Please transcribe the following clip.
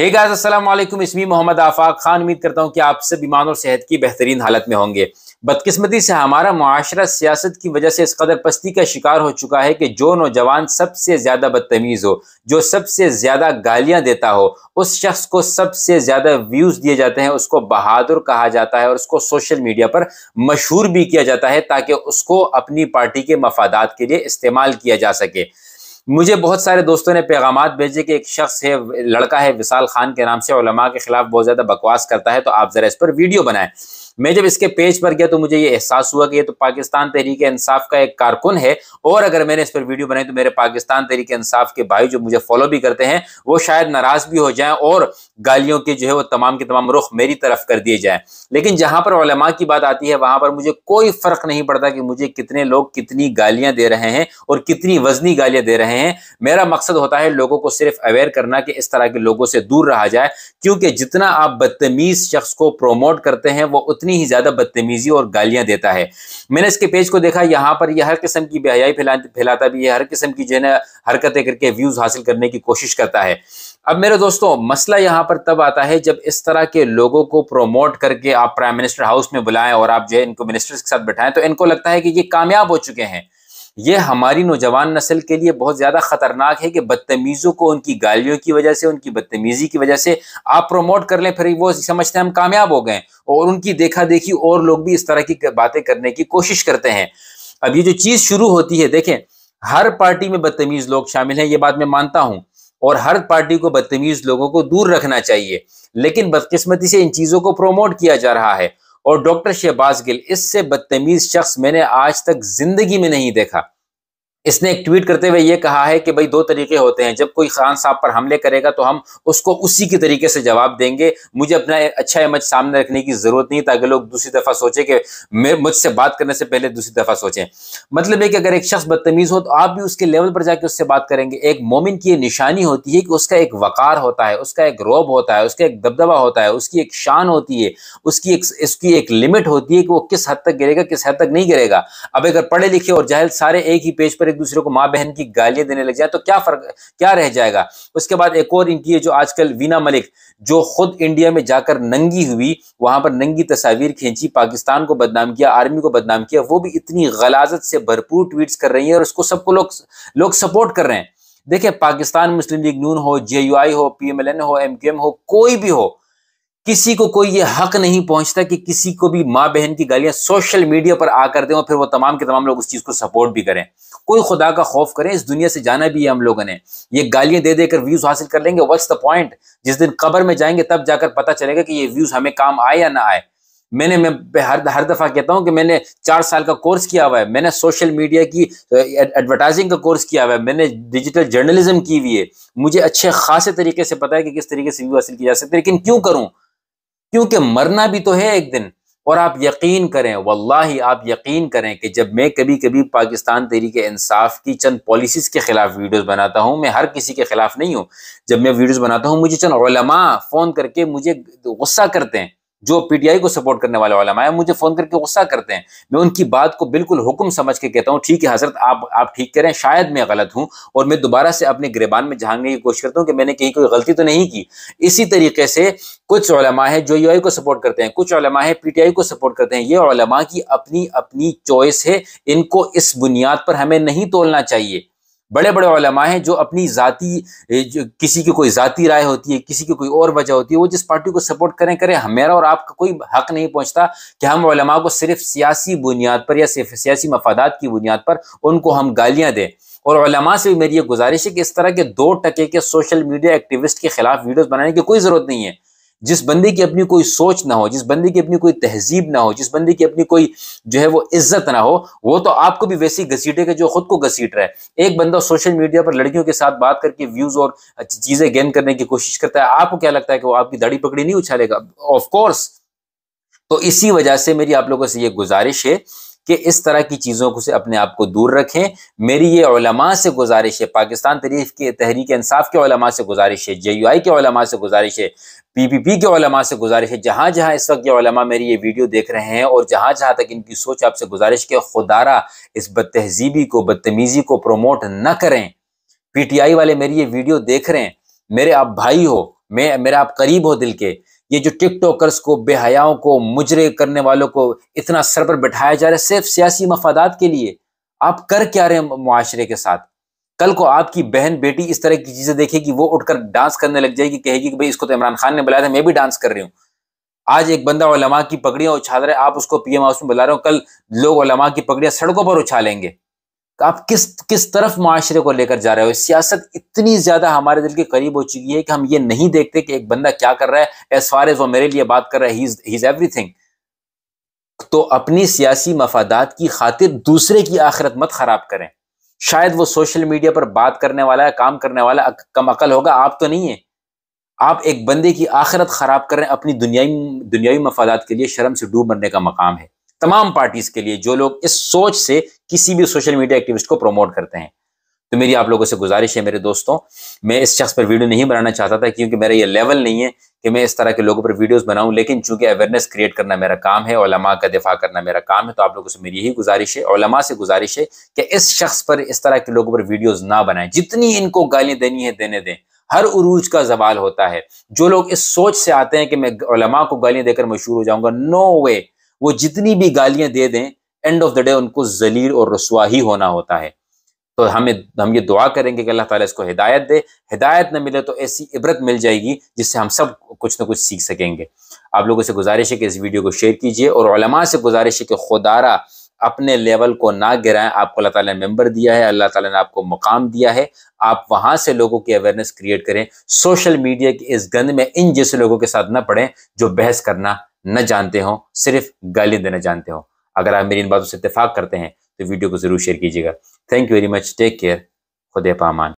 एक गाइस असल इसमी मोहम्मद आफाक खान उम्मीद करता हूँ कि आप सब ईमान और सेहत की बेहतरीन हालत में होंगे बदकिस्मती से हमारा माशरा सियासत की वजह से इस कदर पस्ती का शिकार हो चुका है कि जो नौजवान सबसे ज़्यादा बदतमीज़ हो जो सबसे ज़्यादा गालियाँ देता हो उस शख्स को सबसे ज़्यादा व्यूज़ दिए जाते हैं उसको बहादुर कहा जाता है और उसको सोशल मीडिया पर मशहूर भी किया जाता है ताकि उसको अपनी पार्टी के मफादात के लिए इस्तेमाल किया जा सके मुझे बहुत सारे दोस्तों ने पैगाम भेजे कि एक शख्स है लड़का है विशाल खान के नाम से के खिलाफ बहुत ज़्यादा बकवास करता है तो आप ज़रा इस पर वीडियो बनाएं मैं जब इसके पेज पर गया तो मुझे ये एहसास हुआ कि ये तो पाकिस्तान तहरीक इंसाफ का एक कारकुन है और अगर मैंने इस पर वीडियो बनाई तो मेरे पाकिस्तान तहरीक इंसाफ के भाई जो मुझे फॉलो भी करते हैं वो शायद नाराज भी हो जाए और गालियों के जो है वो तमाम के तमाम रुख मेरी तरफ कर दिए जाए लेकिन जहां पर ओलमा की बात आती है वहां पर मुझे कोई फर्क नहीं पड़ता कि मुझे कितने लोग कितनी गालियां दे रहे हैं और कितनी वजनी गालियां दे रहे हैं मेरा मकसद होता है लोगों को सिर्फ अवेयर करना कि इस तरह के लोगों से दूर रहा जाए क्योंकि जितना आप बदतमीज शख्स को प्रोमोट करते हैं वो उतनी उतनी ही ज़्यादा बदतमीजी और गालियां देता है मैंने इसके पेज को देखा यहाँ पर यह हर किस्म की बेहयाई फैलाता भी है हर किस्म की जो है ना हरकतें करके व्यूज़ हासिल करने की कोशिश करता है अब मेरे दोस्तों मसला यहाँ पर तब आता है जब इस तरह के लोगों को प्रोमोट करके आप प्राइम मिनिस्टर हाउस में बुलाएं और आप जो है इनको मिनिस्टर्स के साथ बैठाएं तो इनको लगता है कि ये कामयाब हो चुके हैं ये हमारी नौजवान नस्ल के लिए बहुत ज़्यादा ख़तरनाक है कि बदतमीज़ों को उनकी गालियों की वजह से उनकी बदतमीज़ी की वजह से आप प्रमोट कर लें फिर वो समझते हैं हम कामयाब हो गए और उनकी देखा देखी और लोग भी इस तरह की बातें करने की कोशिश करते हैं अब ये जो चीज़ शुरू होती है देखें हर पार्टी में बदतमीज़ लोग शामिल हैं ये बात मैं मानता हूँ और हर पार्टी को बदतमीज़ लोगों को दूर रखना चाहिए लेकिन बदकिस्मती से इन चीज़ों को प्रोमोट किया जा रहा है और डॉक्टर शहबाज गिल इससे बदतमीज शख्स मैंने आज तक जिंदगी में नहीं देखा इसने एक ट्वीट करते हुए ये कहा है कि भाई दो तरीके होते हैं जब कोई खान साहब पर हमले करेगा तो हम उसको उसी के तरीके से जवाब देंगे मुझे अपना अच्छा इमेज सामने रखने की जरूरत नहीं ताकि लोग दूसरी दफा सोचे कि मुझसे बात करने से पहले दूसरी दफा सोचें मतलब है कि अगर एक शख्स बदतमीज हो तो आप भी उसके लेवल पर जाकर उससे बात करेंगे एक मोमिन की निशानी होती है कि उसका एक वकार होता है उसका एक रोब होता है उसका एक दबदबा होता है उसकी एक शान होती है उसकी एक उसकी एक लिमिट होती है कि वो किस हद तक गिरेगा किस हद तक नहीं गिरेगा अब अगर पढ़े लिखे और जाहिर सारे एक ही पेज पर एक दूसरे को माँ बहन की गालियां देने लग जाए तो क्या फर्क क्या रह जाएगा उसके बाद एक और इनकी है जो आजकल वीना मलिक जो खुद इंडिया में जाकर नंगी हुई वहां पर नंगी तस्वीर खींची पाकिस्तान को बदनाम किया आर्मी को बदनाम किया वो भी इतनी गलाजत से भरपूर ट्वीट्स कर रही है और उसको सबको लोग लोग सपोर्ट कर रहे हैं देखिये पाकिस्तान मुस्लिम लीग नून हो जे हो पी हो एम हो कोई भी हो किसी को कोई ये हक नहीं पहुंचता कि किसी को भी माँ बहन की गालियां सोशल मीडिया पर आकर दें और फिर वो तमाम के तमाम लोग उस चीज़ को सपोर्ट भी करें कोई खुदा का खौफ करें इस दुनिया से जाना भी है हम लोगों ने ये गालियां दे देकर व्यूज हासिल कर लेंगे वट्स द पॉइंट जिस दिन कबर में जाएंगे तब जाकर पता चलेगा कि ये व्यूज हमें काम आए या ना आए मैंने मैं हर हर दफ़ा कहता हूँ कि मैंने चार साल का कोर्स किया हुआ है मैंने सोशल मीडिया की एडवर्टाइजिंग का कोर्स किया हुआ है मैंने डिजिटल जर्नलिज्म की हुई है मुझे अच्छे खासे तरीके से पता है कि किस तरीके से व्यू हासिल किया जा सकता है लेकिन क्यों करूँ क्योंकि मरना भी तो है एक दिन और आप यकीन करें वल्लाही आप यकीन करें कि जब मैं कभी कभी पाकिस्तान तहरीक इंसाफ की चंद पॉलिसीज़ के ख़िलाफ़ वीडियोस बनाता हूं मैं हर किसी के ख़िलाफ़ नहीं हूं जब मैं वीडियोस बनाता हूं मुझे चंद फ़ोन करके मुझे गुस्सा करते हैं जो पीटीआई को सपोर्ट करने वाले वाला माया मुझे फोन करके गुस्सा करते हैं मैं उनकी बात को बिल्कुल हुक्म समझ के कहता हूँ ठीक है हजरत आप आप ठीक कह रहे हैं शायद मैं गलत हूँ और मैं दोबारा से अपने गिरबान में झांकने की कोशिश करता हूँ कि मैंने कहीं कोई गलती तो नहीं की इसी तरीके से कुछ ओलमा है जो यू को सपोर्ट करते हैं कुछ ओलमा है आई को सपोर्ट करते हैं ये ओलमा की अपनी अपनी चॉइस है इनको इस बुनियाद पर हमें नहीं तोलना चाहिए बड़े बड़े ओलमा हैं जो अपनी ज़ाती किसी की कोई ज़ाती राय होती है किसी की कोई और वजह होती है वो जिस पार्टी को सपोर्ट करें करें हमारा और आपका कोई हक नहीं पहुंचता कि हम ओलमा को सिर्फ सियासी बुनियाद पर या सिर्फ सियासी मफादात की बुनियाद पर उनको हम गालियाँ दें और ओलमा से भी मेरी ये गुजारिश है कि इस तरह के दो टके के सोशल मीडिया एक्टिविस्ट के खिलाफ वीडियोज़ बनाने की कोई ज़रूरत नहीं है जिस बंदे की अपनी कोई सोच ना हो जिस बंदे की अपनी कोई तहजीब ना हो जिस बंदे की अपनी कोई जो है वो इज्जत ना हो वो तो आपको भी वैसी घसीटेगा जो खुद को घसीट रहा है एक बंदा सोशल मीडिया पर लड़कियों के साथ बात करके व्यूज और चीजें गेन करने की कोशिश करता है आपको क्या लगता है कि वो आपकी दाढ़ी पकड़ी नहीं उछालेगा ऑफकोर्स तो इसी वजह से मेरी आप लोगों से ये गुजारिश है कि इस तरह की चीज़ों को से अपने आप को दूर रखें मेरी ये ओलमा से गुजारिश है पाकिस्तान तरीफ के तहरीक इंसाफ के ओलमा से गुजारिश है जे यू आई के ओलमा से गुजारिश है पीपीपी के ओलमा से गुजारिश है जहां जहाँ इस वक्त ये ओलमा मेरी ये वीडियो देख रहे हैं और जहां जहां तक इनकी सोच आपसे गुजारिश के खुदारा इस बदतहजीबी को बदतमीज़ी को प्रमोट न करें पीटीआई वाले मेरी ये वीडियो देख रहे हैं मेरे आप भाई हो मैं मेरा आप करीब हो दिल के ये जो टिकटॉकर्स को बेहयाओं को मुजरे करने वालों को इतना सर पर बैठाया जा रहा है सिर्फ सियासी मफादात के लिए आप कर क्या रहे हैं माशरे के साथ कल को आपकी बहन बेटी इस तरह की चीजें देखेगी वो उठकर डांस करने लग जाएगी कहेगी कि भाई इसको तो इमरान खान ने बुलाया था मैं भी डांस कर रही हूँ आज एक बंदा ओलमा की पगड़ियां उछाल रहा है आप उसको पीएम हाउस में बुला रहे हो कल लोग ओलमा की पगड़ियां सड़कों पर उछालेंगे तो आप किस किस तरफ माशरे को लेकर जा रहे हो सियासत इतनी ज्यादा हमारे दिल के करीब हो चुकी है कि हम ये नहीं देखते कि एक बंदा क्या कर रहा है एज फार एज वो मेरे लिए बात कर रहा है ही इज एवरीथिंग तो अपनी सियासी मफादात की खातिर दूसरे की आखिरत मत खराब करें शायद वो सोशल मीडिया पर बात करने वाला है काम करने वाला अक, कम अकल होगा आप तो नहीं है आप एक बंदे की आखिरत खराब कर रहे हैं अपनी दुनियाई दुनियावी मफादात के लिए शर्म से डूब मरने का मकाम है तमाम पार्टीज के लिए जो लोग इस सोच से किसी भी सोशल मीडिया एक्टिविस्ट को प्रमोट करते हैं तो मेरी आप लोगों से गुजारिश है मेरे दोस्तों मैं इस शख्स पर वीडियो नहीं बनाना चाहता था क्योंकि मेरा ये लेवल नहीं है कि मैं इस तरह के लोगों पर वीडियोस बनाऊं लेकिन चूंकि अवेयरनेस क्रिएट करना मेरा काम है ओलमा का दिफा करना मेरा काम है तो आप लोगों से मेरी यही गुजारिश है ओलमा से गुजारिश है कि इस शख्स पर इस तरह के लोगों पर वीडियोज़ ना बनाएं जितनी इनको गालियाँ देनी है देने दें हर उरूज का जवाल होता है जो लोग इस सोच से आते हैं कि मैं ओलमा को गालियाँ देकर मशहूर हो जाऊँगा नो वे वो जितनी भी गालियाँ दे दें एंड ऑफ द डे उनको जलील और रसुआ ही होना होता है तो हमें हम ये दुआ करेंगे कि अल्लाह ताला इसको हिदायत दे हिदायत न मिले तो ऐसी इबरत मिल जाएगी जिससे हम सब कुछ ना कुछ सीख सकेंगे आप लोगों से गुजारिश है कि इस वीडियो को शेयर कीजिए और से गुजारिश है कि खुदारा अपने लेवल को ना गिराएं आपको अल्लाह ताला ने मेंबर दिया है अल्लाह ताला ने आपको मुकाम दिया है आप वहाँ से लोगों की अवेयरनेस क्रिएट करें सोशल मीडिया के इस गंद में इन जैसे लोगों के साथ ना पड़ें जो बहस करना न जानते हों सिर्फ गाली देना जानते हों अगर आप मेरी इन बातों से इतफाक़ करते हैं तो वीडियो को ज़रूर शेयर कीजिएगा thank you very much take care खुदे पामान